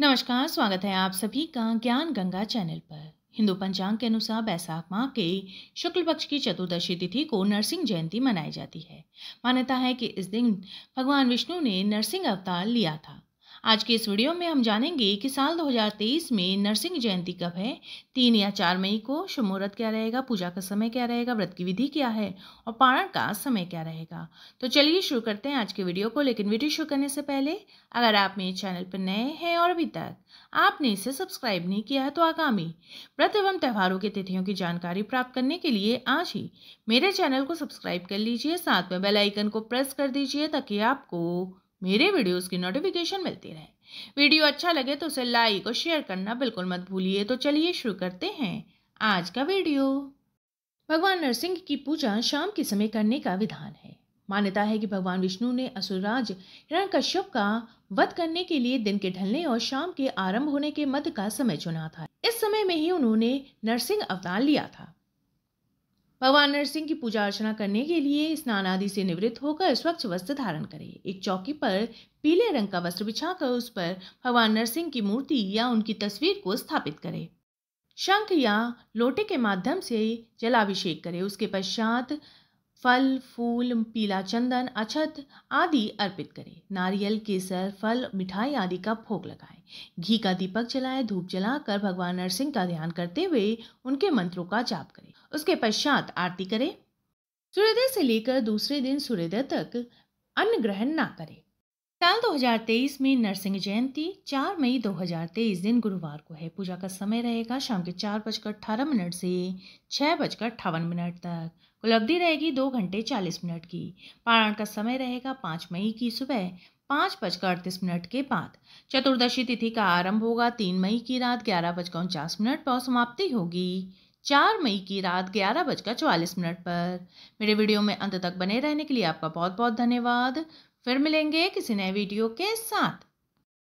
नमस्कार स्वागत है आप सभी का ज्ञान गंगा चैनल पर हिंदू पंचांग के अनुसार बैसाख माह के शुक्ल पक्ष की चतुर्दशी तिथि को नरसिंह जयंती मनाई जाती है मान्यता है कि इस दिन भगवान विष्णु ने नरसिंह अवतार लिया था आज के इस वीडियो में हम जानेंगे कि साल 2023 में नरसिंह जयंती कब है तीन या चार मई को शुभ मुहूर्त क्या रहेगा पूजा का समय क्या रहेगा व्रत की विधि क्या है और पारण का समय क्या रहेगा तो चलिए शुरू करते हैं आज के वीडियो को लेकिन वीडियो शुरू करने से पहले अगर आप मेरे चैनल पर नए हैं और अभी तक आपने इसे सब्सक्राइब नहीं किया है तो आगामी व्रत एवं त्यौहारों की तिथियों की जानकारी प्राप्त करने के लिए आज ही मेरे चैनल को सब्सक्राइब कर लीजिए साथ में बेलाइकन को प्रेस कर दीजिए ताकि आपको मेरे वीडियोस की नोटिफिकेशन मिलती रहे वीडियो अच्छा लगे तो उसे लाइक और शेयर करना बिल्कुल मत भूलिए तो चलिए शुरू करते हैं आज का वीडियो भगवान नरसिंह की पूजा शाम के समय करने का विधान है मान्यता है कि भगवान विष्णु ने असुरराज हिरण्यकश्यप का वध करने के लिए दिन के ढलने और शाम के आरंभ होने के मध्य का समय चुना था इस समय में ही उन्होंने नरसिंह अवतार लिया था भगवान नरसिंह की पूजा अर्चना करने के लिए स्नान आदि से निवृत्त होकर स्वच्छ वस्त्र धारण करें एक चौकी पर पीले रंग का वस्त्र बिछाकर उस पर भगवान नरसिंह की मूर्ति या उनकी तस्वीर को स्थापित करें शंख या लोटे के माध्यम से जलाभिषेक करें उसके पश्चात फल फूल पीला चंदन अछत आदि अर्पित करें नारियल केसर फल मिठाई आदि का भोग लगाएं घी का दीपक जलाएं धूप जलाकर भगवान नरसिंह का ध्यान करते हुए उनके मंत्रों का जाप करें उसके पश्चात आरती करें सूर्योदय से लेकर दूसरे दिन सूर्योदय तक अन्न ग्रहण ना करें साल 2023 में नरसिंह जयंती 4 मई 2023 दिन गुरुवार को है पूजा का समय रहेगा शाम के चार बजकर अठारह मिनट से छः बजकर अठावन मिनट तक कुल अवधि रहेगी दो घंटे चालीस मिनट की पारायण का समय रहेगा पाँच मई की सुबह पाँच बजकर अड़तीस मिनट के बाद चतुर्दशी तिथि का आरंभ होगा तीन मई की रात ग्यारह बजकर उनचास मिनट पर समाप्ति होगी चार मई की रात ग्यारह बजकर चौवालीस मिनट पर मेरे वीडियो में अंत तक बने रहने के लिए आपका बहुत बहुत धन्यवाद फिर मिलेंगे किसी नए वीडियो के साथ